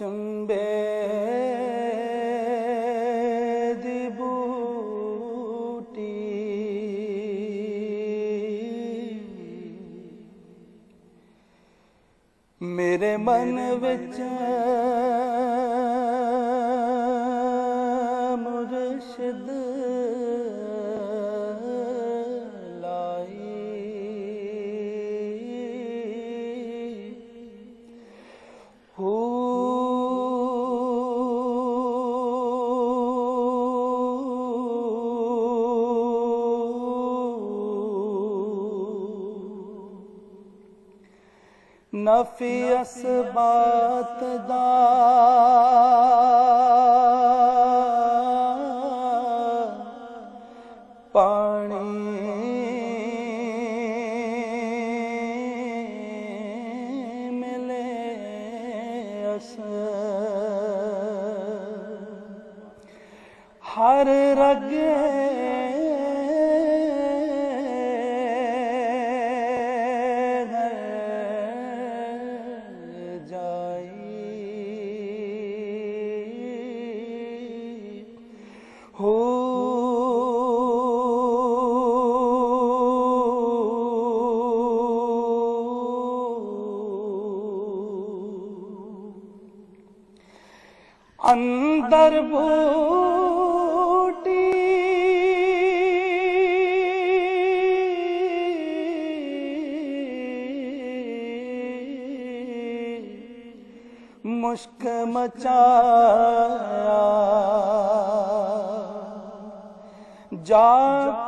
चुंबे दिबूटी मेरे मन बच्चा नफी असबात दा हो अंदर बूटी मुश्क मचा 家。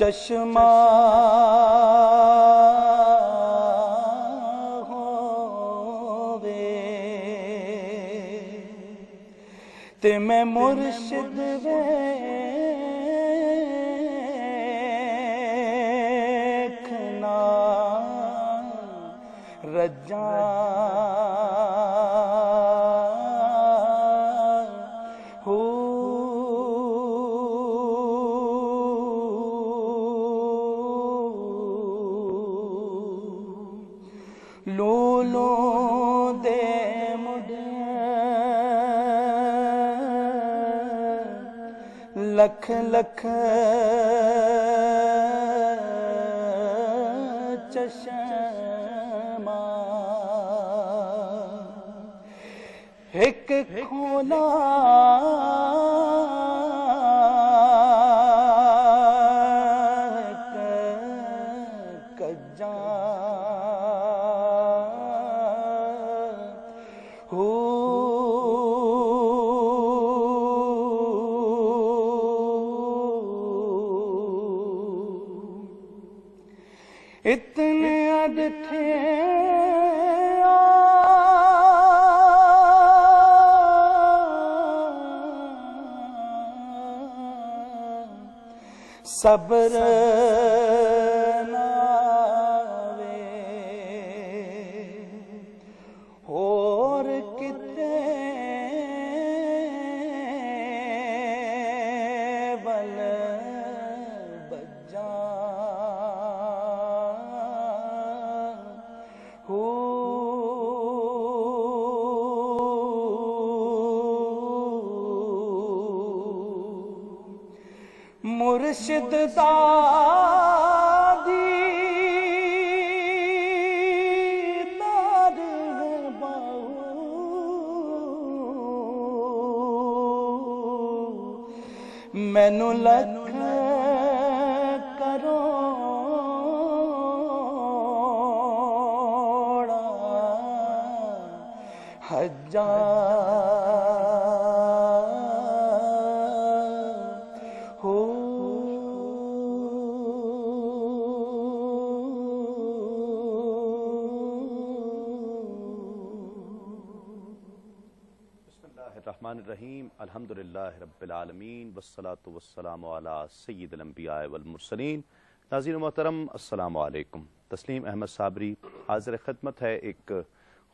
चश्मा होवे ते मैं मुर्शिद इतने अदठे सबर रहीम अलहमदिल्ला रबालमीन वसलात वसलाम सैदम्बियामरसलिन नाजीन मोहतरम असलकम तस्लीम अहमद साबरी हाजिर खदमत है एक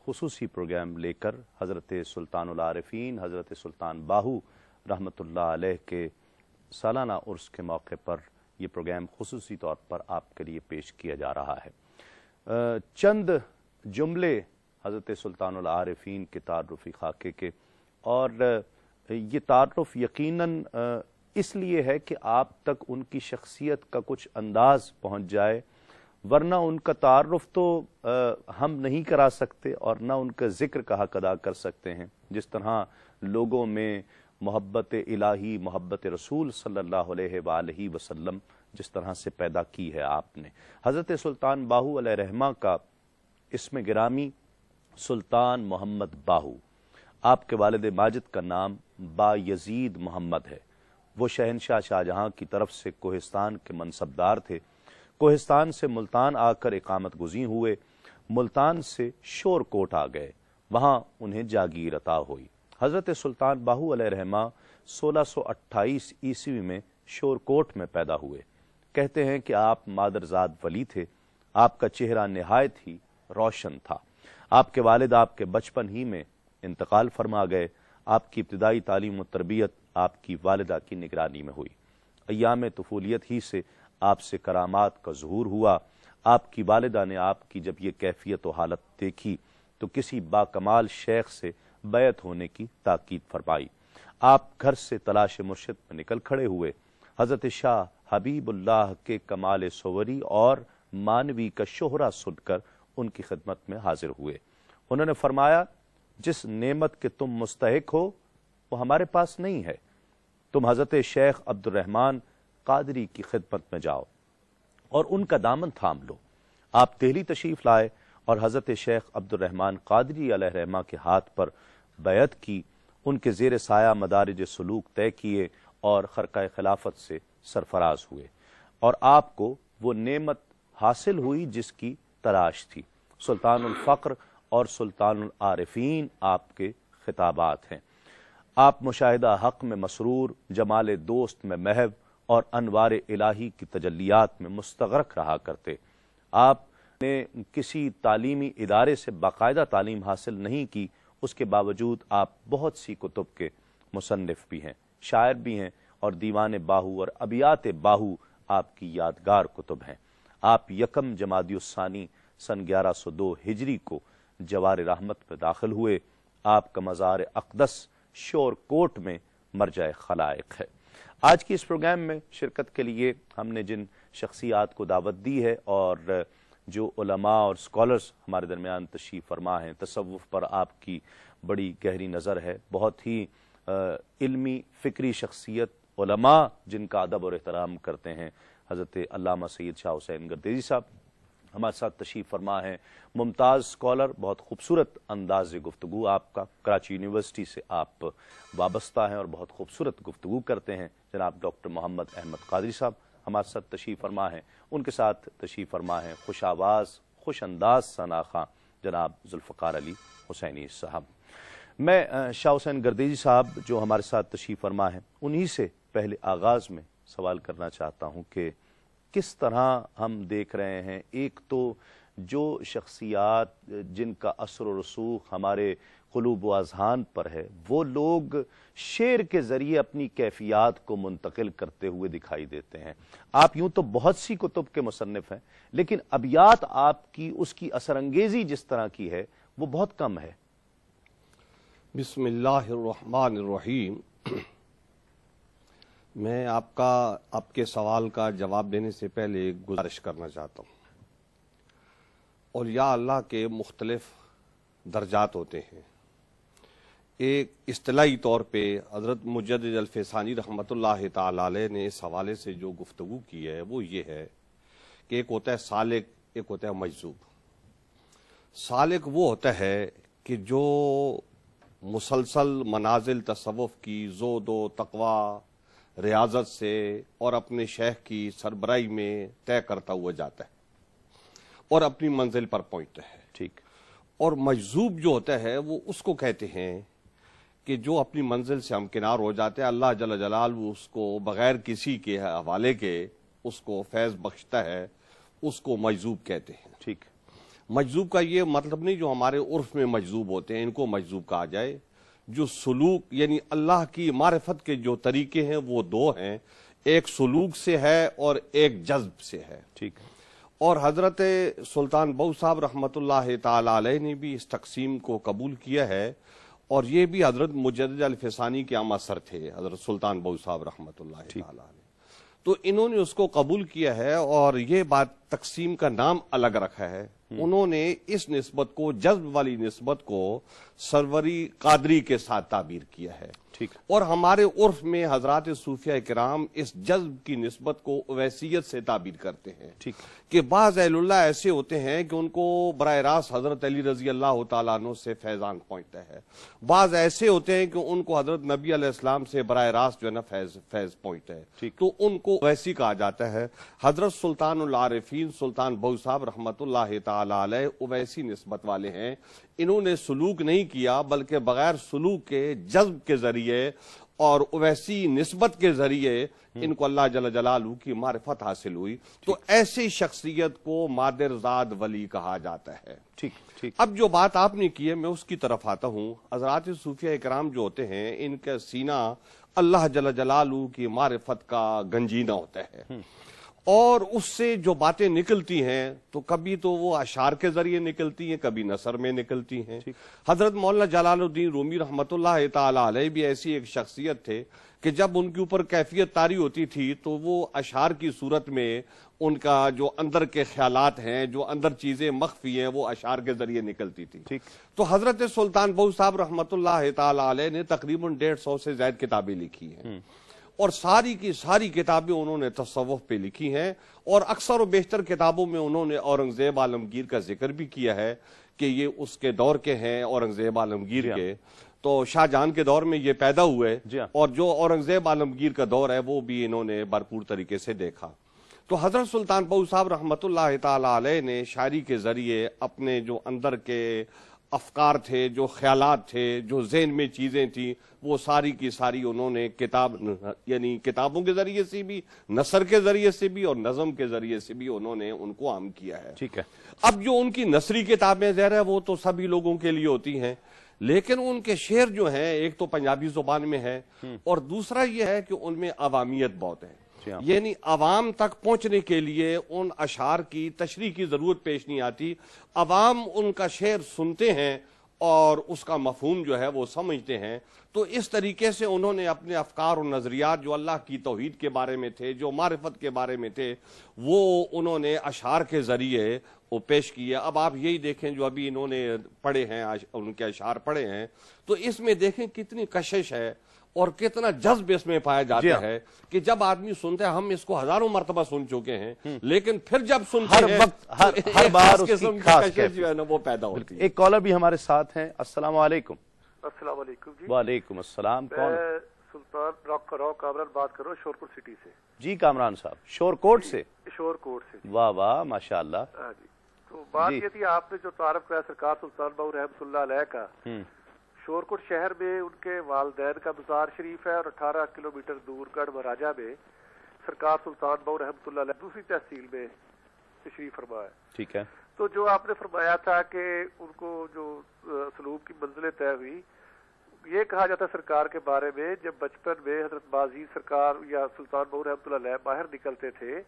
खसूस प्रोग्राम लेकर हज़रत सुल्तानफीन हज़रत सुल्तान बाहू रहमत के सालाना उर्स के मौके पर यह प्रोग्राम खसूसी तौर पर आपके लिए पेश किया जा रहा है चंद जुमले हज़रत सुल्तान आरफीन के तारफ़ी खाके के और ये तारफ़ यकीन इसलिए है कि आप तक उनकी शख्सियत का कुछ अंदाज पहुंच जाए वरना उनका तारफ़ तो आ, हम नहीं करा सकते और ना उनका ज़िक्र का हक कर सकते हैं जिस तरह लोगों में मोहब्बत इलाही मोहब्बत रसूल सल्लल्लाहु अलैहि वसल्लम जिस तरह से पैदा की है आपने हज़रत सुल्तान बाहू रहमा का इसमें गिरामी सुल्तान मोहम्मद बाहू आपके वालद माजिद का नाम बायजीद मोहम्मद है वो शहनशाह शाहजहां की तरफ से कोहिस्तान के मनसबदार थे कोहिस्तान से मुल्तान आकर एक आमत गुजी हुए मुल्तान से शोरकोट आ गए वहां उन्हें जागीर अता हुई हजरत सुल्तान बाहू अल रहमा अट्ठाईस ईस्वी में शोरकोट में पैदा हुए कहते हैं कि आप मादरजाद वली थे आपका चेहरा नहायत ही रोशन था आपके वालद आपके बचपन ही में इंतकाल फरमा गए आपकी इब्तदाई तालीम और तरबियत आपकी वालदा की निगरानी में हुई अयाम तफूलियत ही से आपसे करामात का जहूर हुआ आपकी वालदा ने आपकी जब ये कैफियत और हालत देखी तो किसी बाकमाल शेख से बैत होने की ताकीद फरमाई आप घर से तलाश मुर्शद में निकल खड़े हुए हजरत शाह हबीबुल्लाह के कमाल सोवरी और मानवी का शोहरा सुनकर उनकी खिदमत में हाजिर हुए उन्होंने फरमाया जिस नेमत के तुम मुस्तक हो वो हमारे पास नहीं है तुम हजरत शेख अब्दुलरहमान कादरी की खिदमत में जाओ और उनका दामन थाम लो आप दिल्ली तशीफ लाए और हजरत शेख अब्दुलरहमान कादरी रहमा के हाथ पर बैत की उनके जेर सा मदारज सलूक तय किए और खरका खिलाफत से सरफराज हुए और आपको वो नेमत हासिल हुई जिसकी तलाश थी सुल्तान और सुल्तान आपके खिताबात हैं आप मुशाह हक में मसरूर जमाल दोस्त में महब और अनवार इलाही की तजलियात में मुस्तरक रहा करते आप ने किसी तालीमी इदारे से बाकायदा तालीम हासिल नहीं की उसके बावजूद आप बहुत सी कुतुब के मुसनफ़ भी हैं शायर भी हैं और दीवान बाहू और अबियात बाहू आपकी यादगार कुतुब हैं आप यकम जमादानी सन ग्यारह सौ दो हिजरी को जवार रहमत पर दाखिल हुए आपका मज़ार अकदस शोर कोट में मर जाए खलायक है आज की इस प्रोग्राम में शिरकत के लिए हमने जिन शख्सियात को दावत दी है और जो उलमा और स्कॉलर्स हमारे दरमियान तशीफ फरमा हैं तसवुफ़ पर आपकी बड़ी गहरी नज़र है बहुत ही इल्मी फ़िक्री शख्सियत उलमा जिनका अदब और एहतराम करते हैं हज़रत अलामा सैद शाह हुसैन गर्देजी साहब हमारे साथ तशीफ फरमा है मुमताज़ स्कॉलर बहुत खूबसूरत अंदाज गुफ्तु आपका कराची यूनिवर्सिटी से आप वाबस्ता हैं और बहुत खूबसूरत गुफ्तु करते हैं जनाब डॉक्टर मोहम्मद अहमद कादरी साहब हमारे साथ तशीफ फरमा है उनके साथ तशीफ फरमा है खुश आवाज़ खुश अंदाज सना खां जनाब जुल्फ़ार अली हुसैनी साहब मैं शाह हुसैन गर्देजी साहब जो हमारे साथ तशीफ फरमा है उन्हीं से पहले आगाज़ में सवाल करना चाहता हूँ कि किस तरह हम देख रहे हैं एक तो जो शख्सियात जिनका असर रसूख हमारे कलूब व अजहान पर है वो लोग शेर के ज़रिए अपनी कैफियात को मुंतकिल करते हुए दिखाई देते हैं आप यूं तो बहुत सी कुतुब के मुसनफ़ हैं लेकिन अबियात आपकी उसकी असर अंगेजी जिस तरह की है वो बहुत कम है बिसमीम मैं आपका आपके सवाल का जवाब देने से पहले गुजारिश करना चाहता हूँ और या अल्लाह के मुख्तलफ दर्जात होते हैं एक असलाही तौर पर हज़रत मुजद अलफानी रहमत ला ने इस हवाले से जो गुफ्तु की है वो ये है कि एक होता है सालिक एक होता है मजसूब सालिक वो होता है कि जो मुसलसल मनाजिल तसवफ की जोदो तकवा रियाजत से और अपने शेख की सरबराई में तय करता हुआ जाता है और अपनी मंजिल पर पहुंचता है ठीक और मजजूब जो होता है वो उसको कहते हैं कि जो अपनी मंजिल से हमकिनार हो जाते हैं अल्लाह जला जलाल वो उसको बगैर किसी के हवाले के उसको फैज बख्शता है उसको मजजूब कहते हैं ठीक मजजूब का ये मतलब नहीं जो हमारे उर्फ में मजजूब होते हैं इनको मजजूब कहा जाए जो सलूक यानी अल्लाह की मारफत के जो तरीके हैं वो दो हैं एक सलूक से है और एक जज्ब से है ठीक है और हज़रत सुल्तान बऊ साहब रहमत ने भी इस तकसीम को कबूल किया है और ये भी हज़रत मुजद अलफिसानी के आम सर थे हज़रत सुल्तान बऊ साहब रहमत तो इन्होंने उसको कबूल किया है और ये बात तकसीम का नाम अलग रखा है हम्म। उन्होंने इस नस्बत को जज्ब वाली नस्बत को सरवरी कादरी के साथ ताबीर किया है ठीक और हमारे उर्फ में हजरत सूफिया कराम इस जज्ब की नस्बत को वैसीत से ताबीर करते हैं ठीक कि बाज़ अहल्ला ऐसे होते हैं कि उनको बर रास्त हजरत अली रजी अल्लाह तु से फैज़ान पहुँचता है बाज़ ऐसे होते हैं कि उनको हजरत नबी अलैहिस्सलाम से बर रास्त जो है ना फैज़ फैज़ पहुँचता है ठीक तो उनको वैसी कहा जाता है हजरत सुल्तान सुल्तान बहू साहब रहमत तवैसी नस्बत वाले हैं इन्होंने सलूक नहीं किया बल्कि बगैर सलूक के जज्ब के जरिए जरिए और वैसी नस्बत के जरिए इनको अल्लाह जला जलालू की मार्फत हासिल हुई तो ऐसी शख्सियत को मादरजाद वली कहा जाता है ठीक ठीक अब जो बात आपने की है मैं उसकी तरफ आता हूँ हजरात सूफिया इकराम जो होते हैं इनका सीना अल्लाह जला जलालू की मार्फत का गंजीना होता है हम्म। और उससे जो बातें निकलती हैं तो कभी तो वो अशार के जरिए निकलती हैं कभी नसर में निकलती हैं हजरत मौलाना जलालुद्दीन रूमी रहमत ताली भी ऐसी एक शख्सियत थे कि जब उनके ऊपर कैफियत तारी होती थी तो वो अशार की सूरत में उनका जो अंदर के ख्याल हैं जो अंदर चीज़ें मख्फी हैं वो अशार के जरिए निकलती थी ठीक तो हजरत सुल्तान बहू साहब रहमत ने तकरीबन डेढ़ सौ से ज्यादा किताबें लिखी हैं हम्म। और सारी की सारी किताबें उन्होंने तसवुफ पे लिखी हैं और अक्सर व बेहतर किताबों में उन्होंने औरंगजेब आलमगीर का जिक्र भी किया है कि ये उसके दौर के हैं औरंगजेब आलमगीर हाँ। के तो शाहजहां के दौर में ये पैदा हुए हाँ। और जो औरंगजेब आलमगीर का दौर है वो भी इन्होंने भरपूर तरीके से देखा तो हजरत सुल्तान पऊ साहब रहमत ने शायरी के जरिए अपने जो अंदर के अफकार थे जो ख्याल थे जो जहन में चीज़ें थी वो सारी की सारी उन्होंने किताब यानी किताबों के ज़रिए से भी नसर के ज़रिए से भी और नज़म के ज़रिए से भी उन्होंने उनको आम किया है ठीक है अब जो उनकी नसरी किताबें जहर है वो तो सभी लोगों के लिए होती हैं लेकिन उनके शेर जो हैं एक तो पंजाबी जुबान में है हम्म। और दूसरा यह है कि उनमें अवामियत बहुत है यानी अवाम तक पहुंचने के लिए उन अशार की तशरी की जरूरत पेश नहीं आती अवाम उनका शेर सुनते हैं और उसका मफहम जो है वो समझते हैं तो इस तरीके से उन्होंने अपने अफकार और नज़रियात जो अल्लाह की तोहद के बारे में थे जो मारफत के बारे में थे वो उन्होंने अशार के ज़रिए वो पेश किया अब आप यही देखें जो अभी इन्होंने पढ़े हैं उनके अशार पढ़े हैं तो इसमें देखें कितनी कशिश है और कितना जज्ब इसमें पाया जाता हाँ। है कि जब आदमी सुनते हैं हम इसको हजारों मरतबा सुन चुके हैं हम्म। लेकिन फिर जब सुनते हर वक्त हर, तो हर बार उसकी खास जो है ना वो पैदा होती है एक कॉलर भी हमारे साथ हैं अस्सलाम वालेकुम अस्सलाम वालेकुम जी वालेकुम अस्सलाम कौन सुल्तान राव कामरान बात करो शोरकोट सिटी से जी कामरान साहब शोरकोट से शोरकोट से वाह वाह माशाल्लाह हाँ तो बात ये थी आपने जो तारफ कराया सरकार सुल्तान बाबू रहमतुल्ला का हम्म। शोरकोट शहर में उनके वालदेन का बाजार शरीफ है और अठारह किलोमीटर दूर गढ़ महाराजा में सरकार सुल्तान मऊ रहमत दूसरी तहसील में तशरीफ फरमा है ठीक है तो जो आपने फरमाया था कि उनको जो सलूब की मंजिलें तय हुई ये कहा जाता है सरकार के बारे में जब बचपन में हजरत बाजी सरकार या सुल्तान मऊ रहमत बाहर निकलते थे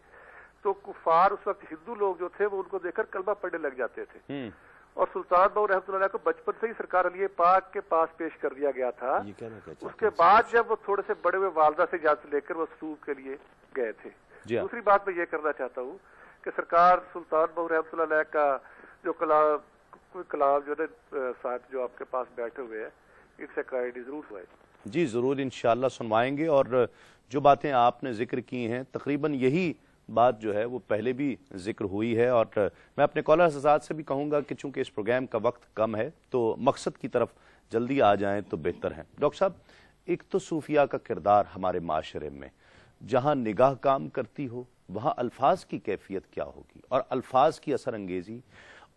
तो कुफार उस वक्त हिंदू लोग जो थे वो उनको देखकर कलमा पढ़ने लग जाते थे हम्म। और सुल्तान बहू रहमत को बचपन से ही सरकार अली पाक के पास पेश कर दिया गया था उसके बाद जब वो थोड़े से बड़े हुए वालदा से इजाजत लेकर वो सूब के लिए गए थे हाँ। दूसरी बात मैं ये करना चाहता हूँ कि सरकार सुल्तान बहू रहमत का जो कला कोई कलाम जो है साथ जो आपके पास बैठे हुए हैं इट्स एक्राइडी जरूर हुआ जी जरूर इन सुनवाएंगे और जो बातें आपने जिक्र की हैं तकरीबन यही बात जो है वो पहले भी जिक्र हुई है और मैं अपने कॉलर आजाद से भी कहूँगा कि चूंकि इस प्रोग्राम का वक्त कम है तो मकसद की तरफ जल्दी आ जाएं तो बेहतर है डॉक्टर साहब एक तो सूफिया का किरदार हमारे माशरे में जहाँ निगाह काम करती हो वहाँ अल्फाज की कैफियत क्या होगी और अल्फाज की असर अंगेजी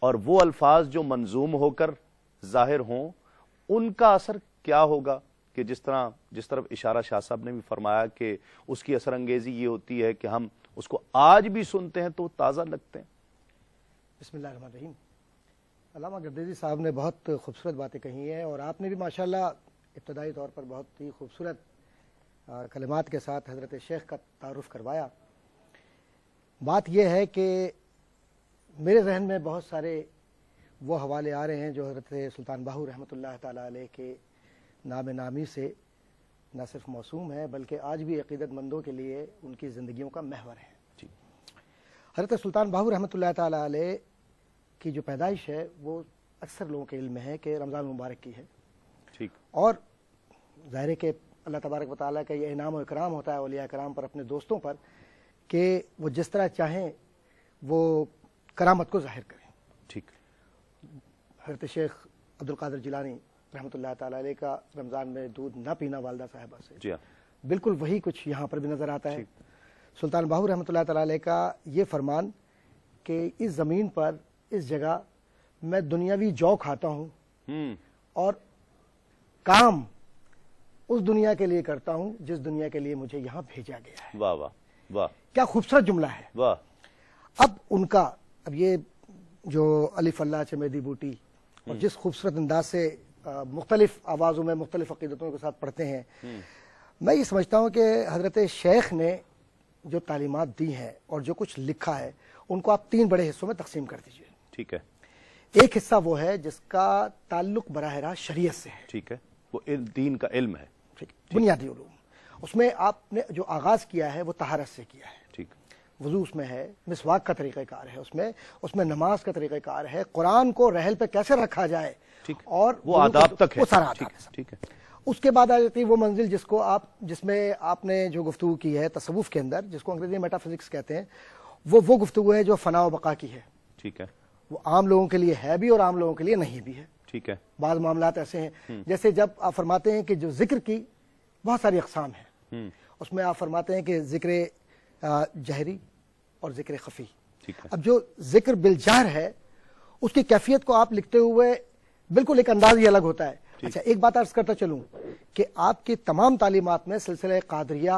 और वो अल्फाज जो मंजूम होकर जाहिर हों उनका असर क्या होगा कि जिस तरह जिस तरफ इशारा शाह साहब ने भी फरमाया कि उसकी असर अंगेजी ये होती है कि हम उसको आज भी सुनते हैं तो ताज़ा लगते हैं बसमीम अलामा साहब ने बहुत खूबसूरत बातें कही हैं और आपने भी माशा इब्तदाई तौर पर बहुत ही खूबसूरत कलमात के साथ हज़रत शेख का तारफ़ करवाया बात यह है कि मेरे जहन में बहुत सारे वो हवाले आ रहे हैं जो हज़रत सुल्तान बाहू रहमत ला के नाम नामी से न सिर्फ मौसूम है बल्कि आज भी अकीदतमंदों के लिए उनकी जिंदगी का महवर है हजरत सुल्तान बाबू रहमत ला की जो पैदाइश है वो अक्सर लोगों के इल्म है कि रमज़ान मुबारक की है ठीक और ज़ाहिर के अल्लाह तबारक वाली का यह इनाम और इकराम होता है अलिया कराम पर अपने दोस्तों पर कि वो जिस तरह चाहें वो करामत को जाहिर करें ठीक हजरत शेख अब्दुल कादर जिलानी रहमत ताला का रमजान में दूध न पीना वालदा साहबा से जी हाँ। बिल्कुल वही कुछ यहाँ पर भी नजर आता है सुल्तान बाहू रहमत ताला का ये फरमान कि इस जमीन पर इस जगह मैं दुनियावी जौ खाता हूँ हम्म। और काम उस दुनिया के लिए करता हूँ जिस दुनिया के लिए मुझे यहाँ भेजा गया है वाह वाह वाह क्या खूबसूरत जुमला है वाह अब उनका अब ये जो अली फल्ला चमेदी बूटी और हम्म। जिस खूबसूरत अंदाज से मुख्तलिफ आवाज़ों में मुख्तलिफ अकीदतों के साथ पढ़ते हैं मैं ये समझता हूँ कि हज़रत शेख ने जो तालीमत दी हैं और जो कुछ लिखा है उनको आप तीन बड़े हिस्सों में तकसीम कर दीजिए ठीक है एक हिस्सा वो है जिसका ताल्लुक बरह रहा शरीयत से है ठीक है वो दीन का इल्म है ठीक बुनियादी उसमें आपने जो आगाज़ किया है वो तहारत से किया है वजू उसमें है मिसवाक का तरीक़ार है उसमें उसमें नमाज का तरीक़ार है कुरान को रहल पे कैसे रखा जाए ठीक और वो आदाब तक है सारा ठीक, ठीक है उसके बाद आ जाती है वो मंजिल जिसको आप जिसमें आपने जो गुफ्तु की है तसवुफ के अंदर जिसको अंग्रेजी मेटाफिजिक्स कहते हैं वो वो गुफ्तु है जो फना बका की है ठीक है वो आम लोगों के लिए है भी और आम लोगों के लिए नहीं भी है ठीक है बाद मामला ऐसे हैं हम्म। जैसे जब आप फरमाते हैं कि जो जिक्र की बहुत सारी अकसाम है हम्म। उसमें आप फरमाते हैं कि जिक्र जहरी और जिक्र खफी अब जो जिक्र बिलजार है उसकी कैफियत को आप लिखते हुए बिल्कुल एक अंदाज ही अलग होता है अच्छा एक बात अर्ज करता चलूं कि आपकी तमाम तालीमत में सिलसिला कादरिया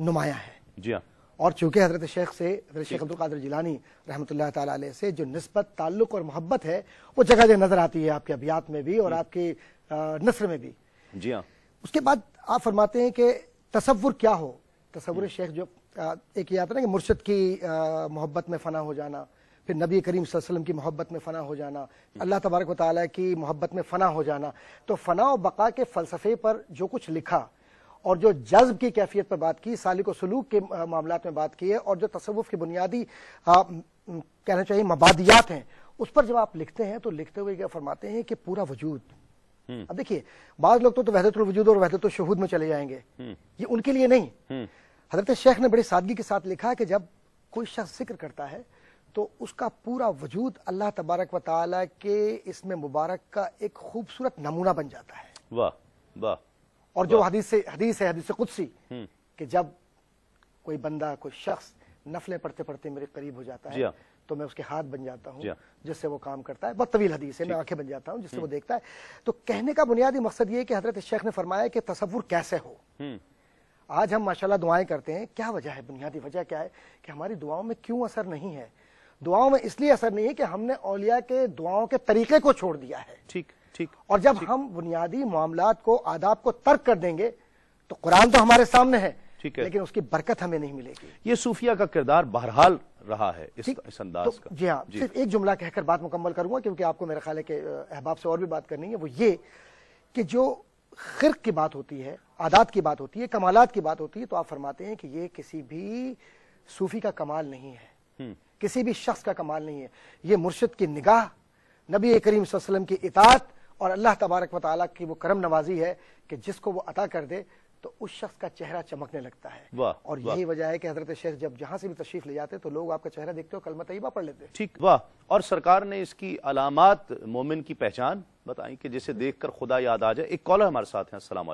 नुमाया है जी हाँ। और चूंकि हजरत शेख से हजरत शेख अब्दुल कादर जिलानी रहमत ताली से जो नस्बत ताल्लुक और मोहब्बत है वो जगह जगह नजर आती है आपके अबियात में भी और आपकी नसर में भी जी हाँ उसके बाद आप फरमाते हैं कि तस्वुर क्या हो तस्वुर शेख जो एक ये आता ना कि मुर्शद की मोहब्बत में फ़ना हो जाना फिर नबी करीम वसल्लम की मोहब्बत में फ़ना हो जाना अल्लाह तबारक व की मोहब्बत में फ़ना हो जाना तो फ़ना और बका के फ़लसफ़े पर जो कुछ लिखा और जो जज्ब की कैफियत पर बात की सालिक व सलूक के मामला में बात की है और जो तसवुफ़ की बुनियादी कहना चाहिए मबादियात हैं उस पर जब आप लिखते हैं तो लिखते हुए क्या फरमाते हैं कि पूरा वजूद हम्म। अब देखिए बाज लोग तो, तो वहदतुल वजूद और वहदतुल शहूद में चले जाएंगे हम्म। ये उनके लिए नहीं हम्म। हजरत शेख ने बड़ी सादगी के साथ लिखा है कि जब कोई शख्स जिक्र करता है तो उसका पूरा वजूद अल्लाह तबारक व ताली के इसमें मुबारक का एक खूबसूरत नमूना बन जाता है वाह वाह और जो हदीस हदीस है हदीस कुदसी हम्म। कि जब कोई बंदा कोई शख्स नफलें पढ़ते पढ़ते मेरे करीब हो जाता है हाँ। तो मैं उसके हाथ बन जाता हूँ हाँ। जिससे वो काम करता है बहुत तवील हदीस है मैं आंखें बन जाता हूँ जिससे वो हम्म। देखता है तो कहने का बुनियादी मकसद ये कि हजरत शेख ने फरमाया कि तस्वुर कैसे हो हम्म। आज हम माशाला दुआएं करते हैं क्या वजह है बुनियादी वजह क्या है कि हमारी दुआओं में क्यों असर नहीं है दुआओं में इसलिए असर नहीं है कि हमने औलिया के दुआओं के तरीके को छोड़ दिया है ठीक ठीक और जब ठीक, हम बुनियादी मामला को आदाब को तर्क कर देंगे तो कुरान तो हमारे सामने है ठीक है लेकिन उसकी बरकत हमें नहीं मिलेगी ये सूफिया का किरदार बहरहाल रहा है इस, इस अंदाज तो, का जी हाँ सिर्फ एक जुमला कहकर बात मुकम्मल करूंगा क्योंकि आपको मेरे ख्याल के अहबाब से और भी बात करनी है वो ये कि जो खिरक की बात होती है आदात की बात होती है कमालत की बात होती है तो आप फरमाते हैं कि ये किसी भी सूफी का कमाल नहीं है हम्म। किसी भी शख्स का कमाल नहीं है ये मुर्शद की निगाह नबी करीम वसल्लम की इतात और अल्लाह तबारक वाली की वो करम नवाजी है कि जिसको वो अता कर दे तो उस शख्स का चेहरा चमकने लगता है वाह और यही वजह है कि हजरत शेख जब जहां से भी तशरीफ ले जाते तो लोग आपका चेहरा देखते हो कलमा तयबा पढ़ लेते ठीक वाह और सरकार ने इसकी अलामत मोमिन की पहचान बताई कि जिसे देखकर खुदा याद आ जाए एक कॉलर हमारे साथ हैं अस्सलाम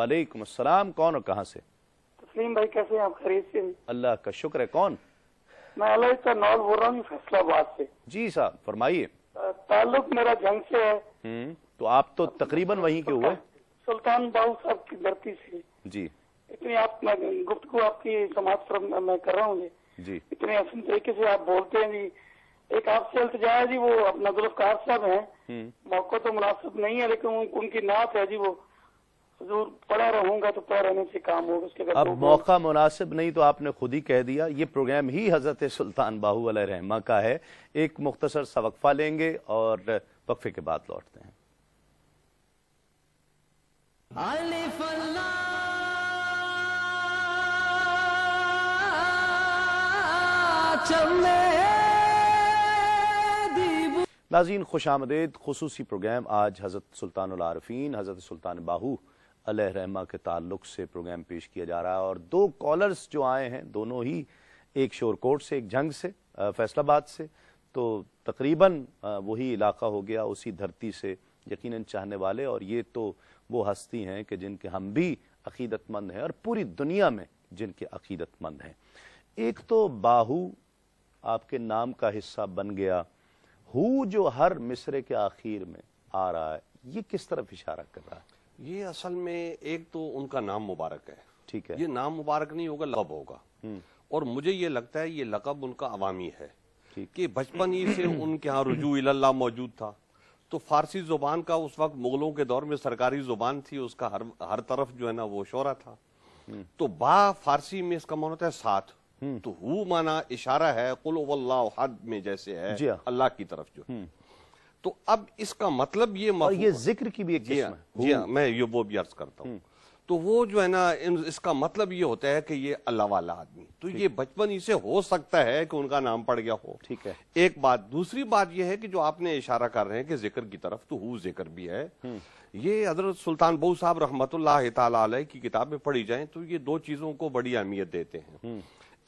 वालेकुम असलम कौन और कहाँ से तस्लीम भाई कैसे आप खरीद से अल्लाह का शुक्र है कौन मैं अलग का नॉल बोल रहा हूँ फैसलाबाद से जी साहब फरमाइए ताल्लुक मेरा जंग से है हम्म। तो आप तो तकरीबन वहीं के हुए सुल्तान बाबू साहब की धरती से जी इतनी आप गुप्त को आपकी समाज पर मैं कर रहा हूँ जी इतने असम तरीके से आप बोलते हैं जी एक आपसे अल्तजा है जी वो अपना जुल्फकार साहब है हम्म। मौका तो मुनासिब नहीं है लेकिन उनकी नात है जी वो हजूर पड़ा रहूंगा तो पड़ा रहने से काम होगा उसके अब मौका मुनासिब नहीं तो आपने खुद ही कह दिया ये प्रोग्राम ही हजरत सुल्तान बाहू अल रहमा का है एक मुख्तसर सा वक्फा लेंगे और वक्फे के बाद लौटते हैं नाजीन खुश आमदेद खसूसी प्रोग्राम आज हज़रत सुल्तान हज़रत सुल्तान बाहू रहमा के ताल्लुक से प्रोग्राम पेश किया जा रहा है और दो कॉलर्स जो आए हैं दोनों ही एक शोरकोट से एक जंग से फैसलाबाद से तो तकरीबन वही इलाका हो गया उसी धरती से यकीनन चाहने वाले और ये तो वो हस्ती हैं कि जिनके हम भी अकीदतमंद हैं और पूरी दुनिया में जिनके अकीदतमंद हैं एक तो बाहू आपके नाम का हिस्सा बन गया हु जो हर मिसरे के आखिर में आ रहा है ये किस तरफ इशारा कर रहा है ये असल में एक तो उनका नाम मुबारक है ठीक है ये नाम मुबारक नहीं होगा लकब होगा हम्म। और मुझे ये लगता है ये लकब उनका अवामी है कि बचपन ही से उनके यहाँ रुजू इल्ला मौजूद था तो फारसी जुबान का उस वक्त मुगलों के दौर में सरकारी जुबान थी उसका हर हर तरफ जो है ना वो शोरा था हम्म। तो बा फारसी में इसका मान होता है साथ हम्म। तो हु माना इशारा है कुल हद में जैसे है हाँ। अल्लाह की तरफ जो हम्म। तो अब इसका मतलब ये और ये जिक्र की भी एक जी, हाँ, जी हाँ, मैं ये वो भी अर्ज करता हूँ तो वो जो है ना इसका मतलब ये होता है कि ये अल्लाह वाला आदमी तो ये बचपन ही से हो सकता है कि उनका नाम पड़ गया हो ठीक है एक बात दूसरी बात ये है कि जो आपने इशारा कर रहे हैं कि जिक्र की तरफ तो हु जिक्र भी है हम्म। ये हजरत सुल्तान बहू साहब रहमत की किताबें पढ़ी जाए तो ये दो चीजों को बड़ी अहमियत देते हैं हम्म।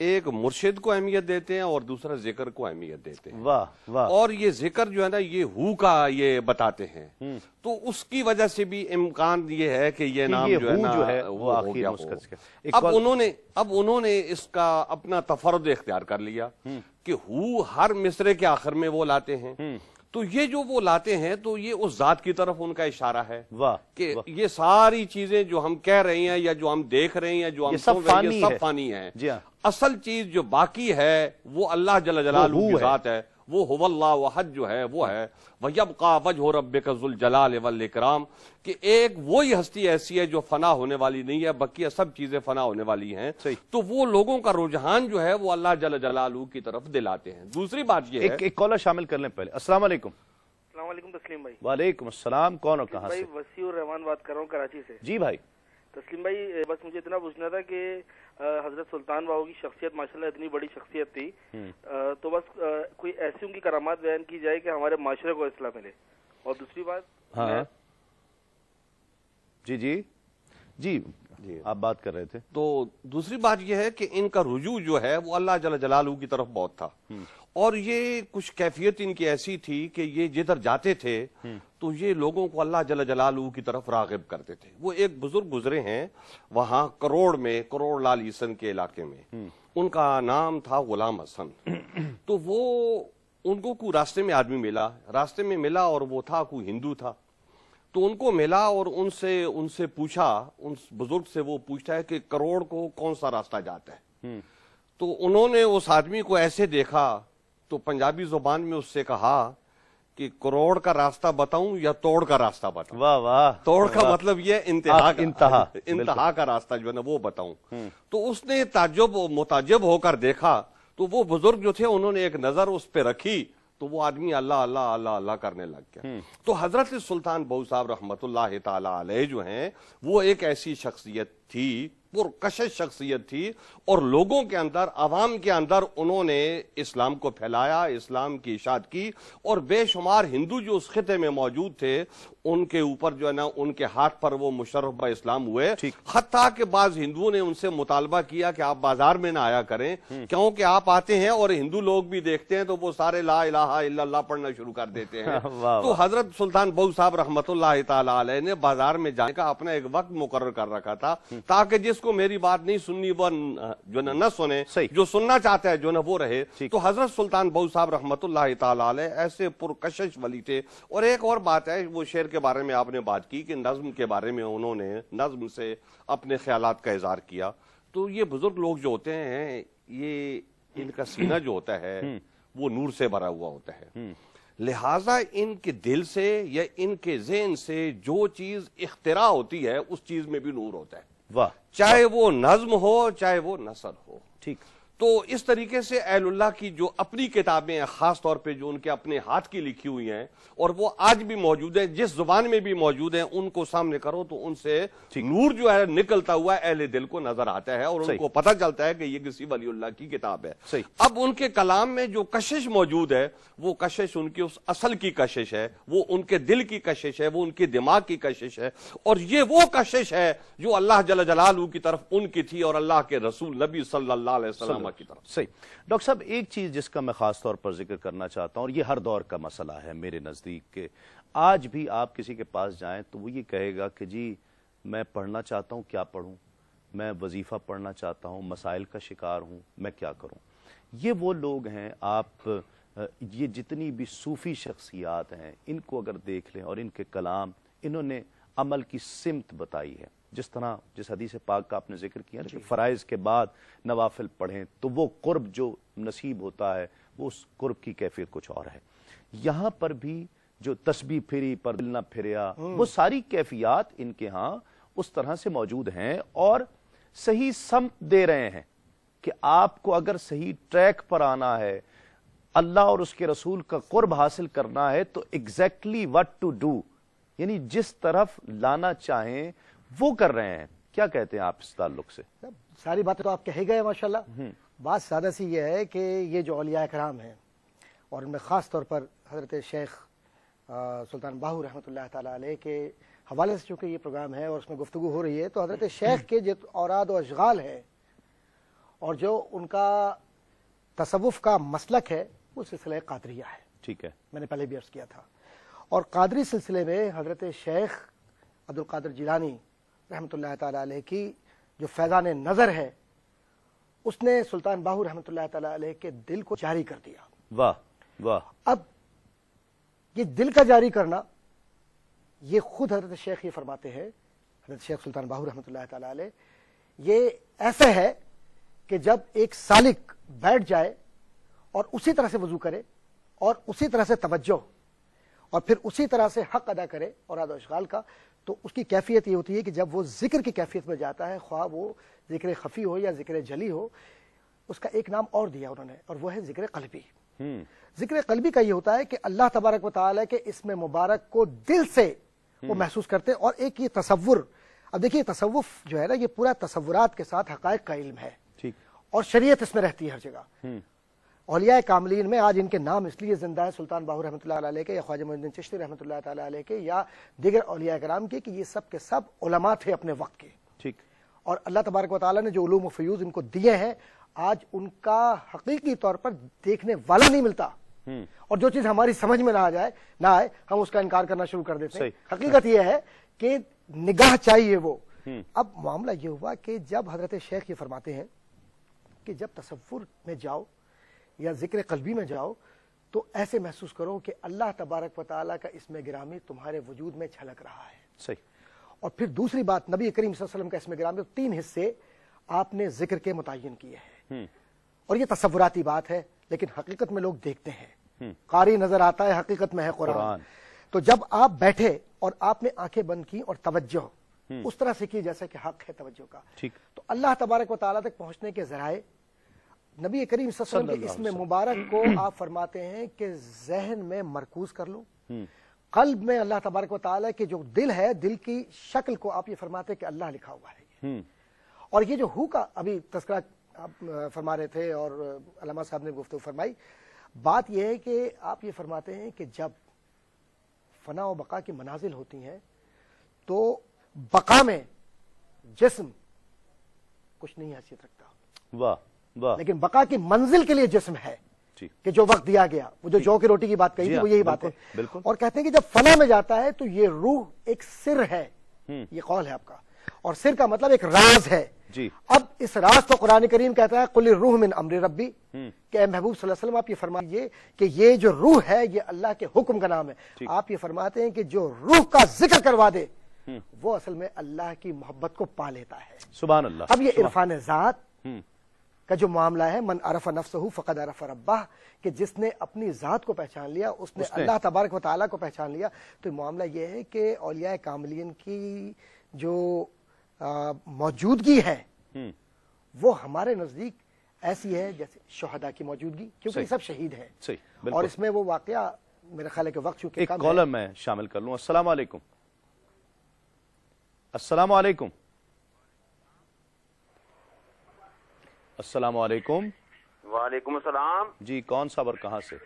एक मुर्शिद को अहमियत देते हैं और दूसरा जिक्र को अहमियत देते हैं वाह वाह और ये जिक्र जो है ना ये हु का ये बताते हैं हम्म। तो उसकी वजह से भी इम्कान ये है कि ये नाम ये जो है ना जो है, वो हो हो। अब उन्होंने अब उन्होंने इसका अपना तफरद इख्तियार कर लिया हम्म। कि हु हर मिसरे के आखिर में वो लाते हैं हम्म। तो ये जो वो लाते हैं तो ये उस जात की तरफ उनका इशारा है वाह कि वा, ये सारी चीजें जो हम कह रहे हैं या जो हम देख रहे हैं या जो हम सब, फानी, सब है। फानी है असल चीज जो बाकी है वो अल्लाह जला जलाल की बात है वो हुवल्ला वहद जो है वो है वयब का वज हो रब कजुल जलाल वक्राम कि एक वही हस्ती ऐसी है जो फना होने वाली नहीं है बकिया सब चीजें फना होने वाली हैं तो वो लोगों का रुझान जो है वो अल्लाह जला जलालू की तरफ दिलाते हैं दूसरी बात ये एक, एक कॉलर शामिल कर लें पहले असला तस्लीम भाई वालेकुम असलम कौन और कहा भाई वसी रहमान बात कर रहा हूँ कराची से जी भाई तस्लीम भाई बस मुझे इतना पूछना था कि हजरत सुल्तान बाबू की शख्सियत माशाल्लाह इतनी बड़ी शख्सियत थी आ, हम्म। तो बस आ, कोई ऐसी उनकी करामात बयान की जाए कि हमारे माशरे को असला मिले और दूसरी बात हाँ जी जी जी जी आप बात कर रहे थे तो दूसरी बात यह है कि इनका रुजू जो है वो अल्लाह जला जलालू की तरफ बहुत था हम्म। और ये कुछ कैफियत इनकी ऐसी थी कि ये जिधर जाते थे तो ये लोगों को अल्लाह जल जलालू की तरफ रागिब करते थे वो एक बुजुर्ग गुजरे हैं वहां करोड़ में करोड़ लाल ईसन के इलाके में उनका नाम था गुलाम हसन तो वो उनको को रास्ते में आदमी मिला रास्ते में मिला और वो था को हिंदू था तो उनको मिला और उनसे उनसे पूछा उन बुजुर्ग से वो पूछता है कि करोड़ को कौन सा रास्ता जाता है हम्म। तो उन्होंने उस आदमी को ऐसे देखा तो पंजाबी जुबान में उससे कहा कि करोड़ का रास्ता बताऊं या तोड़ का रास्ता बताऊं वाह वाह तोड़ का मतलब ये इंतहा इंतहा इंतहा का रास्ता जो है ना वो बताऊं हम्म। तो उसने ताजुब मुताजब होकर देखा तो वो बुजुर्ग जो थे उन्होंने एक नजर उस पर रखी तो वो आदमी अल्लाह अल्लाह अल्लाह अल्लाह करने लग गया हम्म। तो हजरत सुल्तान बहू साहब रहमत जो हैं वो एक ऐसी शख्सियत थी पुरकश शख्सियत थी और लोगों के अंदर आवाम के अंदर उन्होंने इस्लाम को फैलाया इस्लाम की इशाद की और बेशुमार हिंदू जो उस खिते में मौजूद थे उनके ऊपर जो है ना उनके हाथ पर वो मुशर्रफ इस्लाम हुए हत्या के बाद हिंदुओं ने उनसे मुतालबा किया कि आप बाजार में ना आया करें हम्म। क्योंकि आप आते हैं और हिंदू लोग भी देखते हैं तो वो सारे ला इलाहा इल्लल्लाह पढ़ना शुरू कर देते हैं तो हजरत सुल्तान बहू साहब रहमत ने बाजार में जाने का अपना एक वक्त मुकर कर रखा था हम्म। ताकि जिसको मेरी बात नहीं सुननी वो जो ना न सुने जो सुनना चाहता है जो ना वो रहे तो हजरत सुल्तान बहू साहब रहमत ऐसे पुरकशिश वली थे और एक और बात है वो शेर के के बारे में आपने बात की कि नज्म के बारे में उन्होंने नज्म से अपने ख्याल का इजहार किया तो ये बुजुर्ग लोग जो होते हैं ये इनका सीना जो होता है हम्म। वो नूर से भरा हुआ होता है हम्म। लिहाजा इनके दिल से या इनके जेन से जो चीज इख्तरा होती है उस चीज में भी नूर होता है वाह चाहे वो नज्म हो चाहे वो नसर हो ठीक तो इस तरीके से एलुल्ला की जो अपनी किताबें हैं खास तौर पे जो उनके अपने हाथ की लिखी हुई हैं और वो आज भी मौजूद है जिस जुबान में भी मौजूद हैं उनको सामने करो तो उनसे नूर जो है निकलता हुआ अहल दिल को नजर आता है और उनको पता चलता है कि ये किसी वलीउल्ला की किताब है अब उनके कलाम में जो कशिश मौजूद है वो कशिश उनकी उस असल की कशिश है वो उनके दिल की कशिश है वो उनके दिमाग की कशिश है और ये वो कशिश है जो अल्लाह जला जलालू की तरफ उनकी थी और अल्लाह के रसूल नबी सल्ला हुकूमत की तरफ सही डॉक्टर साहब एक चीज जिसका मैं खास तौर पर जिक्र करना चाहता हूँ और ये हर दौर का मसला है मेरे नजदीक के आज भी आप किसी के पास जाएं तो वो ये कहेगा कि जी मैं पढ़ना चाहता हूँ क्या पढ़ूँ मैं वजीफा पढ़ना चाहता हूँ मसाइल का शिकार हूँ मैं क्या करूँ ये वो लोग हैं आप ये जितनी भी सूफी शख्सियात हैं इनको अगर देख लें और इनके कलाम इन्होंने अमल की सिमत बताई है जिस तरह जिस हदीस पाक का आपने जिक्र किया कि फ़राइज़ के बाद नवाफिल पढ़ें तो वो कुर्ब जो नसीब होता है वो उस कुर्ब की कैफियत कुछ और है यहाँ पर भी जो तस्बी फिरी पर दिल ना फिरिया हम्म। वो सारी कैफियात इनके यहाँ उस तरह से मौजूद हैं और सही सम दे रहे हैं कि आपको अगर सही ट्रैक पर आना है अल्लाह और उसके रसूल का कुर्ब हासिल करना है तो एग्जैक्टली वट टू डू यानी जिस तरफ लाना चाहें वो कर रहे हैं क्या कहते हैं आप इस ताल्लुक से सारी बातें तो आप कहे गए माशाल्लाह हम्म। बात सादा सी यह है कि ये जो अलिया कराम हैं और उनमें ख़ास तौर पर हज़रत शेख सुल्तान बाहू रहमत ताली के हवाले से चूंकि ये प्रोग्राम है और उसमें गुफ्तु हो रही है तो हज़रत शेख के जो औराद अशगाल है और जो उनका तसवुफ़ का मसलक है वो सिलसिला कादरिया है ठीक है मैंने पहले भी अर्ज़ किया था और कादरी सिलसिले में हज़रत शेख अब्दुल्कर जिलानी रहमत ला की जो फैज़ान नज़र है उसने सुल्तान बाहू रहमत ला के दिल को जारी कर दिया वाह वाह अब ये दिल का जारी करना ये खुद हजरत शेख ये फरमाते हैं हजरत शेख सुल्तान बाहू रहमत ला ये ऐसे है कि जब एक सालिक बैठ जाए और उसी तरह से वजू करे और उसी तरह से तवज्जो और फिर उसी तरह से हक अदा करे और आदोशाल का तो उसकी कैफियत ये होती है कि जब वो जिक्र की कैफियत में जाता है ख्वाब वो जिक्र खफी हो या जिक्र जली हो उसका एक नाम और दिया उन्होंने और वह है जिक्र कलबी हम्म। जिक्र कलबी का ये होता है कि अल्लाह तबारक वाली के इसमें मुबारक को दिल से वो हम्म। महसूस करते हैं और एक ये तस्वुर अब देखिए तसवुफ जो है ना ये पूरा तस्वुरात के साथ हकायक का इल्म है और शरीयत इसमें रहती है हर जगह हम्म। अलिया कामलीन में आज इनके नाम इसलिए जिंदा है सुल्तान बाहू रहमत के या ख्वाजा मोहद्दीन चश्ती रहमत के या दिगर अलिया कराम के कि ये सब के सब उलमा थे अपने वक्त के ठीक और अल्लाह तबारक वाली ने जो उलूम फ्यूज इनको दिए हैं आज उनका हकीकी तौर पर देखने वाला नहीं मिलता हम्म। और जो चीज हमारी समझ में ना आ जाए ना आए हम उसका इनकार करना शुरू कर देते हैं हकीकत यह है कि निगाह चाहिए वो हम्म। अब मामला ये हुआ कि जब हजरत शेख ये फरमाते हैं कि जब तस्वुर में जाओ या जिक्र कलबी में जाओ तो ऐसे महसूस करो कि अल्लाह तबारक वाली का इसमें ग्रामी तुम्हारे वजूद में छलक रहा है सही और फिर दूसरी बात नबी करीम वसल्लम का इसमें गिरामी तो तीन हिस्से आपने जिक्र के मुतन किए हैं हम्म। और यह तस्वुराती बात है लेकिन हकीकत में लोग देखते हैं हम्म। कारी नजर आता है हकीकत में है कुरान तो जब आप बैठे और आपने आंखें बंद की और तवज्जो हम्म। उस तरह से की जैसे कि हक है तवज्जो का ठीक तो अल्लाह तबारक व तक पहुंचने के जराए नबी करीम के इसमें मुबारक को आप फरमाते हैं कि जहन में मरकूज कर लो हम्म। कल्ब में अल्लाह तबारक वाली के जो दिल है दिल की शक्ल को आप ये फरमाते हैं कि अल्लाह लिखा हुआ है हम्म। और ये जो हु का अभी तस्करा आप फरमा रहे थे और अलामा साहब ने गुफ्तु फरमाई बात यह है कि आप ये फरमाते हैं कि जब फना और बका की मनाजिल होती हैं तो बका में जिसम कुछ नहीं हैसियत रखता वाह लेकिन बका की मंजिल के लिए जिसम है कि जो वक्त दिया गया वो जो जौ की रोटी की बात कही थी वो हाँ, यही बात है और कहते हैं कि जब फना में जाता है तो ये रूह एक सिर है हम्म। ये कौल है आपका और सिर का मतलब एक राज है जी अब इस राज को कुरान करीम कहता है कुल रूह मिन अमर रब्बी हम्म। के महबूब वसल्लम आप ये फरमाइए कि ये जो रूह है ये अल्लाह के हुक्म का नाम है आप ये फरमाते हैं कि जो रूह का जिक्र करवा दे हम्म। वो असल में अल्लाह की मोहब्बत को पा लेता है सुबह अब ये इरफान जात का जो मामला है मन अरफ नफ्सहू फ़कद अरफ रब्बा कि जिसने अपनी ज़ात को पहचान लिया उसने, उसने। अल्लाह तबारक वाली को पहचान लिया तो मामला यह है कि अलिया कामलिन की जो मौजूदगी है हम्म। वो हमारे नज़दीक ऐसी है जैसे शहदा की मौजूदगी क्योंकि सब शहीद हैं और इसमें वो वाक़ मेरे ख्याल के वक्त चूंकि कॉलम मैं शामिल कर लूँ असलम असलम अस्सलाम वालेकुम वालेकुम अस्सलाम जी कौन साहब और कहाँ से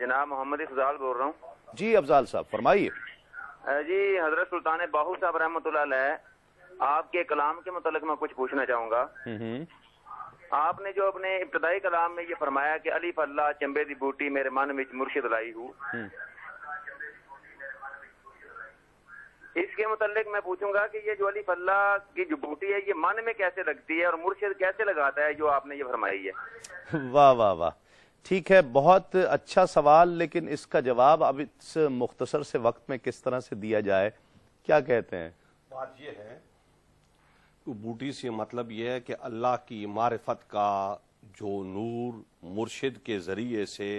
जनाब मोहम्मद अफजाल बोल रहा हूँ जी अफजाल साहब फरमाइए जी हजरत सुल्तान बाहू साहब रहमत आपके कलाम के मतलब मैं कुछ पूछना चाहूँगा हम्म, हम्म। आपने जो अपने इब्तदाई कलाम में ये फरमाया कि अली फल्ला चंबे दी बूटी मेरे मन में मुर्शिद लाई हूँ हम्म। इसके मुतालिक मैं पूछूंगा कि ये जो अली फल्ला की जो बूटी है ये मन में कैसे लगती है और मुर्शिद कैसे लगाता है जो आपने ये फरमाई है वाह वाह वाह ठीक है बहुत अच्छा सवाल लेकिन इसका जवाब अब इस मुख्तसर से वक्त में किस तरह से दिया जाए क्या कहते हैं बात यह है तो बूटी से मतलब यह है कि अल्लाह की मारफत का जो नूर मुर्शिद के जरिए से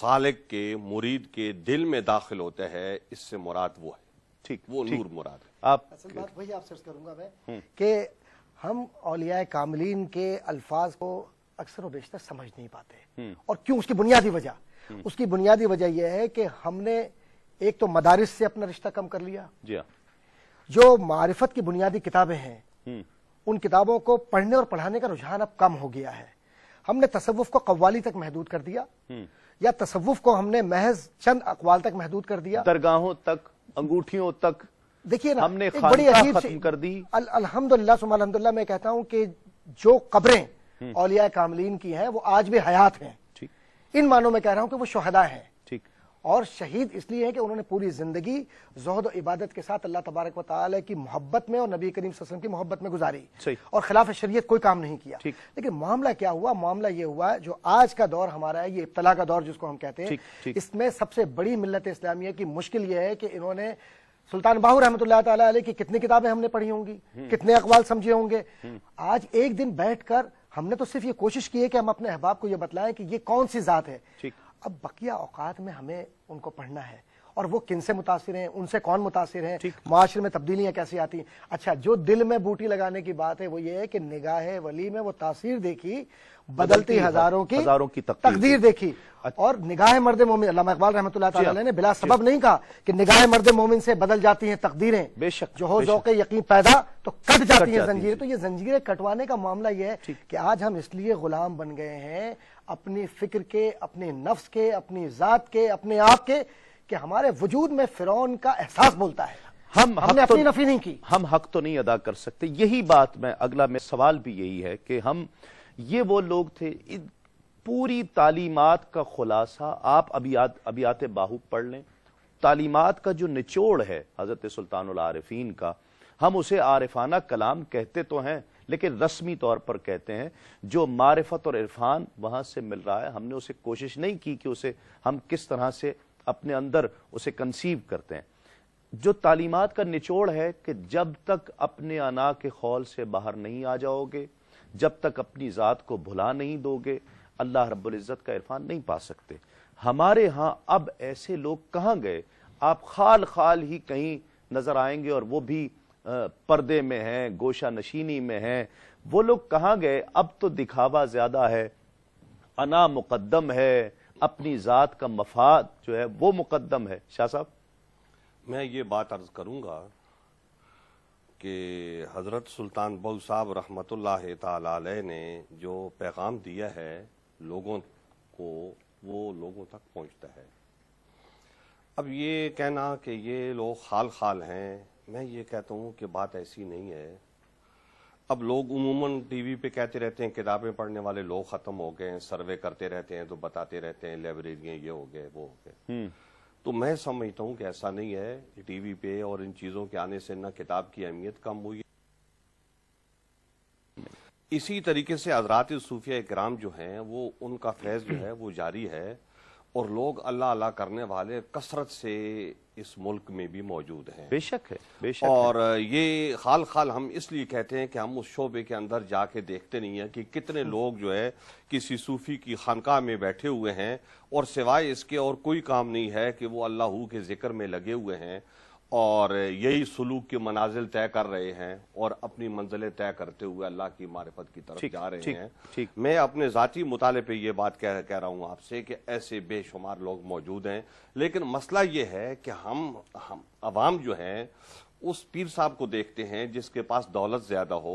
सालिक के मुरीद के दिल में दाखिल होता है इससे मुराद वो है ठीक वो ठीक, नूर मुराद आप असल अच्छा, बात वही सर्च करूंगा मैं हम्म। कि हम औलिया कामलीन के अल्फाज को अक्सर और बेशतर समझ नहीं पाते हम्म। और क्यों उसकी बुनियादी वजह हम्म। उसकी बुनियादी वजह यह है कि हमने एक तो मदारिस से अपना रिश्ता कम कर लिया जी हाँ। जो मारिफत की बुनियादी किताबें हैं उन किताबों को पढ़ने और पढ़ाने का रुझान अब कम हो गया है हमने तसव्वुफ को कव्वाली तक महदूद कर दिया या तसव्वुफ को हमने महज चंद अकवाल तक महदूद कर दिया दरगाहों तक अंगूठियों तक देखिए ना हमने बड़ी अजीब खत्म कर दी अल, अल्हम्दुलिल्लाह सुमा अल्हम्दुलिल्लाह मैं कहता हूं कि जो कब्रें हम्म। औलिया कामलीन की हैं वो आज भी हयात हैं इन मानों में कह रहा हूं कि वो शहदा हैं और शहीद इसलिए है कि उन्होंने पूरी जिंदगी जहद और इबादत के साथ अल्लाह तबारक वाली की मोहब्बत में और नबी करीम वसल्लम की मोहब्बत में गुजारी और खिलाफ शरीयत कोई काम नहीं किया लेकिन मामला क्या हुआ मामला ये हुआ जो आज का दौर हमारा है ये इब्तला का दौर जिसको हम कहते हैं इसमें सबसे बड़ी मिलत इस्लामिया की मुश्किल ये है कि इन्होंने सुल्तान बाहू रहमत तला की कितनी किताबें हमने पढ़ी होंगी हम्म। कितने अकवाल समझे होंगे हम्म। आज एक दिन बैठकर हमने तो सिर्फ ये कोशिश की है कि हम अपने अहबाब को ये बतलाएं कि ये कौन सी जात है अब बकिया औकात में हमें उनको पढ़ना है और वो किन से मुतासर हैं उनसे कौन मुतासर हैं माशरे में तब्दीलियां कैसे आती हैं अच्छा जो दिल में बूटी लगाने की बात है वो ये है कि निगाह वली में वो तासीर देखी बदलती हजारों की हजारों की तकदीर देखी अच्छा। और निगाह मर्द मोमिन अल्लाह इकबाल रहमत ने बिला सबब नहीं कहा कि निगाह मर्द मोमिन से बदल जाती हैं तकदीरें बेशक जो हो जौके यकीन पैदा तो कट जाती हैं जंजीरें तो ये जंजीरें कटवाने का मामला ये है कि आज हम इसलिए गुलाम बन गए हैं अपनी फिक्र के अपने नफ्स के अपनी जात के अपने आप के कि हमारे वजूद में फिरौन का एहसास बोलता है हम हमने तो- अपनी तो, नफी नहीं की हम हक तो नहीं अदा कर सकते यही बात मैं अगला में सवाल भी यही है कि हम ये वो लोग थे पूरी तालीमात का खुलासा आप अभी आते बाहू पढ़ लें तालीमात का जो निचोड़ है हजरत सुल्तान का हम उसे आरिफाना कलाम कहते तो हैं लेकिन रस्मी तौर पर कहते हैं जो मारफत और इरफान वहां से मिल रहा है हमने उसे कोशिश नहीं की कि उसे हम किस तरह से अपने अंदर उसे कंसीव करते हैं जो तालीमत का निचोड़ है कि जब तक अपने अना के खौल से बाहर नहीं आ जाओगे जब तक अपनी ज़ात को भुला नहीं दोगे अल्लाह रब्ज़त का इरफान नहीं पा सकते हमारे यहाँ अब ऐसे लोग कहाँ गए आप खाल खाल ही कहीं नजर आएंगे और वो भी पर्दे में हैं गोशा नशीनी में हैं वो लोग कहाँ गए अब तो दिखावा ज्यादा है अना मुकदम है अपनी ज़ात का मफाद जो है वो मुकदम है शाह साहब मैं ये बात अर्ज करूँगा कि हज़रत सुल्तान बऊ साहब रहमत ताल ने जो पैगाम दिया है लोगों को वो लोगों तक पहुँचता है अब ये कहना कि ये लोग खाल खाल हैं मैं ये कहता हूँ कि बात ऐसी नहीं है अब लोग उमूमन टीवी पे कहते रहते हैं किताबें पढ़ने वाले लोग खत्म हो गए हैं सर्वे करते रहते हैं तो बताते रहते हैं लाइब्रेरियाँ ये हो गए वो हो गए हम्म। तो मैं समझता हूँ कि ऐसा नहीं है कि टीवी पे और इन चीजों के आने से ना किताब की अहमियत कम हुई इसी तरीके से हजरात सूफिया इक्राम जो हैं वो उनका फैज जो है वो जारी है और लोग अल्लाह अल्लाह करने वाले कसरत से इस मुल्क में भी मौजूद हैं बेशक है बेशक और है। ये खाल खाल हम इसलिए कहते हैं कि हम उस शोबे के अंदर जाके देखते नहीं हैं कि कितने लोग जो है किसी सूफी की खानका में बैठे हुए हैं और सिवाय इसके और कोई काम नहीं है कि वो अल्लाह के जिक्र में लगे हुए हैं और यही सलूक के मनाजिल तय कर रहे हैं और अपनी मंजिलें तय करते हुए अल्लाह की मारफत की तरफ जा रहे हैं ठीक। मैं अपने ज़ाती मुताले पे ये बात कह कह रहा हूँ आपसे कि ऐसे बेशुमार लोग मौजूद हैं लेकिन मसला ये है कि हम हम आवाम जो हैं उस पीर साहब को देखते हैं जिसके पास दौलत ज्यादा हो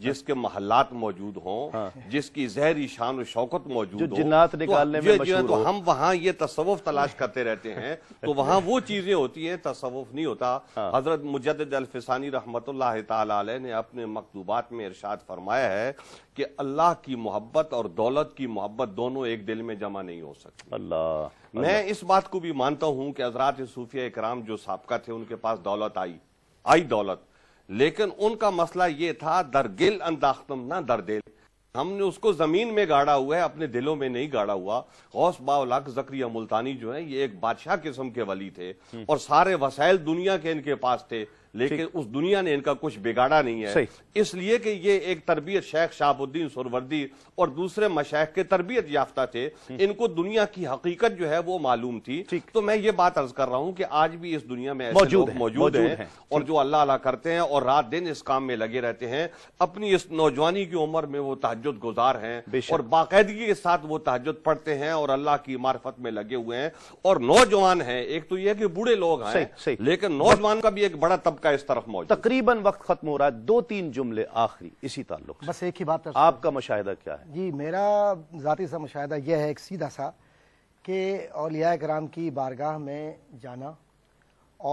जिसके महलात मौजूद हो हाँ। जिसकी जहरी शान और शौकत मौजूद हो जिन्नात तो निकालने तो, में जो तो हम वहाँ ये तसवुफ तलाश करते रहते हैं तो वहाँ वो चीजें होती हैं तसवुफ नहीं होता हाँ। हजरत मुजद अलफिसानी रहमत ने अपने मकतूबात में इरशाद फरमाया है कि अल्लाह की मोहब्बत और दौलत की मोहब्बत दोनों एक दिल में जमा नहीं हो सकती अल्लाह मैं इस बात को भी मानता हूँ कि हजरात सूफिया इक्राम जो सबका थे उनके पास दौलत आई आई दौलत लेकिन उनका मसला ये था दरगिल अंदाखतम ना दरदिल हमने उसको जमीन में गाड़ा हुआ है अपने दिलों में नहीं गाड़ा हुआ गौस बाउलाक जक्रिया मुल्तानी जो है ये एक बादशाह किस्म के वली थे हम्म। और सारे वसाइल दुनिया के इनके पास थे लेकिन उस दुनिया ने इनका कुछ बिगाड़ा नहीं है इसलिए कि ये एक तरबियत शेख शाहबुद्दीन सुरवर्दी और दूसरे मशैक के तरबियत याफ्ता थे हम्म। इनको दुनिया की हकीकत जो है वो मालूम थी तो मैं ये बात अर्ज कर रहा हूँ कि आज भी इस दुनिया में मौजूद मौजूद है और जो अल्लाह अल्लाह करते हैं और रात दिन इस काम में लगे रहते हैं अपनी इस नौजवानी की उम्र में वो तहजद गुजार हैं और बाकायदगी के साथ वो तहजद पढ़ते हैं और अल्लाह की मार्फत में लगे हुए हैं और नौजवान है एक तो यह कि बूढ़े लोग हैं लेकिन नौजवान का भी एक बड़ा तबका का इस तरफ मौजूद तकरीबन वक्त खत्म हो रहा है दो तीन जुमले आखिरी इसी ताल्लुक बस एक ही बात आपका मुशाह क्या है जी मेरा जाती सा मुशाह यह है एक सीधा सा कि अलिया कराम की बारगाह में जाना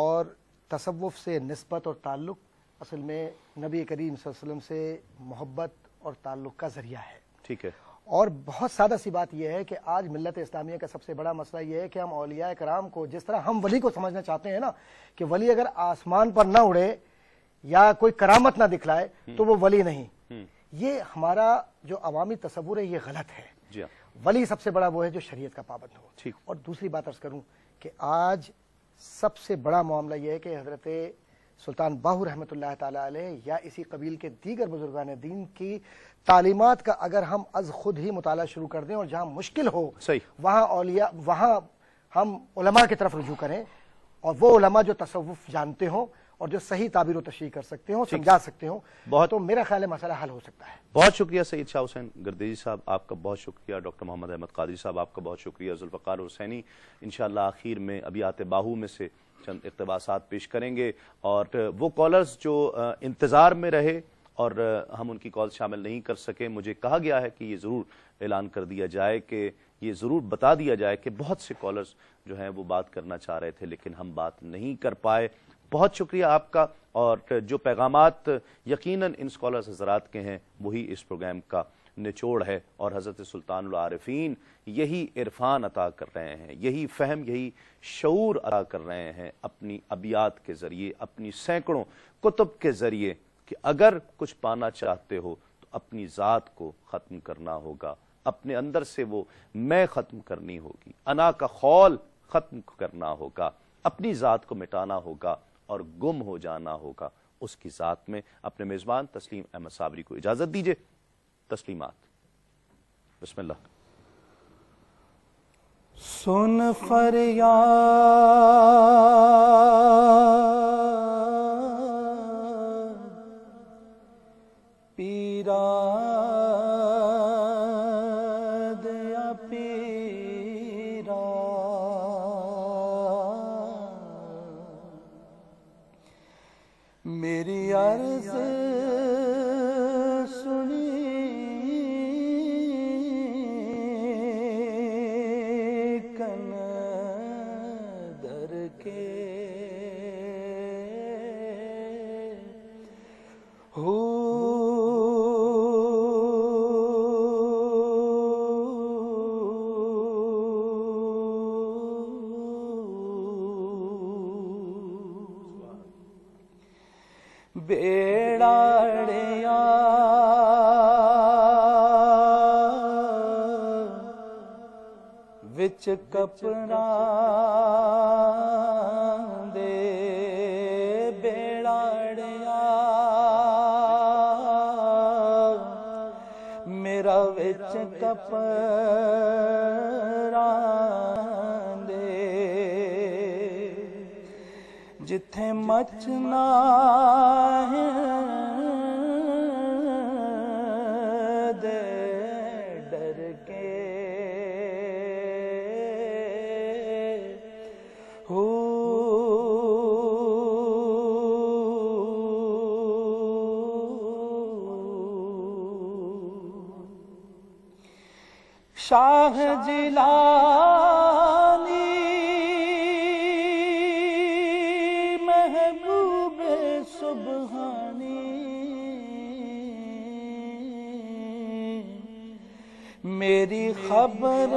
और तसवुफ़ से नस्बत और ताल्लुक असल में नबी करीम से मोहब्बत और ताल्लुक का ज़रिया है ठीक है और बहुत सादा सी बात यह है कि आज मिलत इस्लामिया का सबसे बड़ा मसला यह है कि हम अलिया कराम को जिस तरह हम वली को समझना चाहते हैं ना कि वली अगर आसमान पर ना उड़े या कोई करामत ना दिखलाए हम्म। तो वो वली नहीं हम्म। ये हमारा जो अवामी तस्वूर है ये गलत है हाँ। वली सबसे बड़ा वो है जो शरीयत का पाबंद हो और दूसरी बात अर्ज करूं कि आज सबसे बड़ा मामला यह है कि हजरत सुल्तान बाहू रहमत या इसी कबील के दीगर बुजुर्गान दीन की तालीमत का अगर हम अज खुद ही मुताला शुरू कर दें और जहाँ मुश्किल हो सही वहाँ अलिया वहाँ हम उलमा की तरफ रजू करें और वो उलमा जो तसवुफ जानते हों और जो सही ताबीर व तशरी कर सकते हो समझा सकते हो बहुत तो मेरा ख्याल है मसला हल हो सकता है बहुत शुक्रिया सईद शाह हुसैन गर्देजी साहब आपका बहुत शुक्रिया डॉक्टर मोहम्मद अहमद कादरी साहब आपका बहुत शुक्रिया जुल्फ़ार हुसैनी इनशाला आखिर में अभी आते बाहू में से चंद इकतबासात पेश करेंगे और वो कॉलर्स जो इंतज़ार में रहे और हम उनकी कॉल शामिल नहीं कर सके मुझे कहा गया है कि ये ज़रूर ऐलान कर दिया जाए कि ये ज़रूर बता दिया जाए कि बहुत से कॉलर्स जो हैं वो बात करना चाह रहे थे लेकिन हम बात नहीं कर पाए बहुत शुक्रिया आपका और जो पैगाम यकीन इन स्कॉलर्स हजरात के हैं वही इस प्रोग्राम का निचोड़ है और हज़रत सुल्तान आरफीन यही इरफान अता कर रहे हैं यही फहम यही शूर अदा कर रहे हैं अपनी अबियात के ज़रिए अपनी सैकड़ों कुतुब के ज़रिए कि अगर कुछ पाना चाहते हो तो अपनी ज़ात को ख़त्म करना होगा अपने अंदर से वो मैं ख़त्म करनी होगी अना का खौल ख़त्म करना होगा अपनी ज़ात को मिटाना होगा और गुम हो जाना होगा उसकी ज़ात में अपने मेज़बान तस्लीम अहमद साबरी को इजाज़त दीजिए तस्लीमात बिस्मिल्लाह सुन फरियाद पीरा मेरी अर्ज़ ਆਪਣਾ ਦੇ ਬੇੜਾੜਿਆ ਮੇਰਾ ਵਿੱਚ ਕਪਰਾਂ ਦੇ ਜਿੱਥੇ ਮਚਨਾ ਹੈ महबूबे सुबहानी मेरी खबर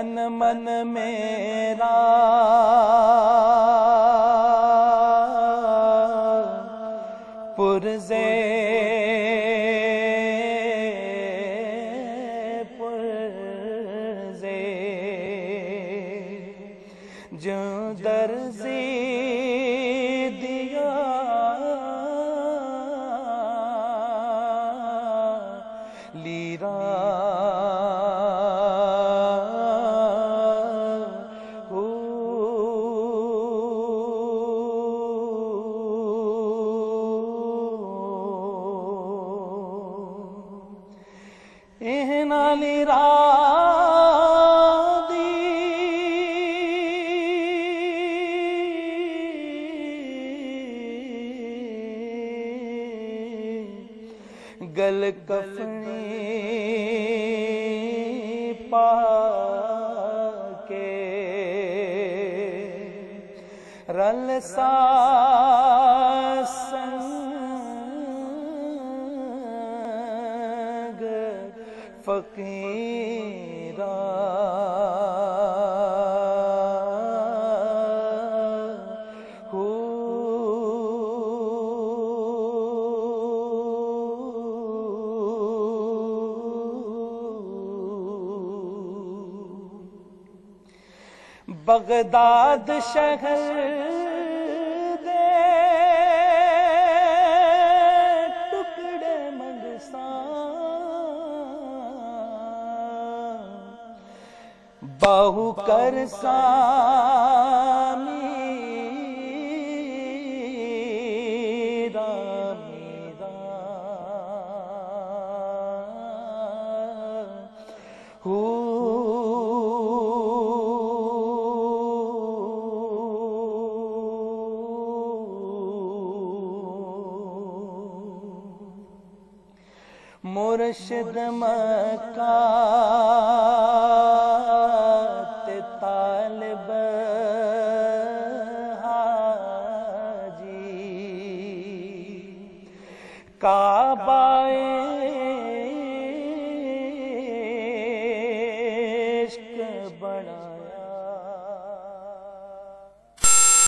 तन मन मेरा फकीरा बगदाद शहर कर सा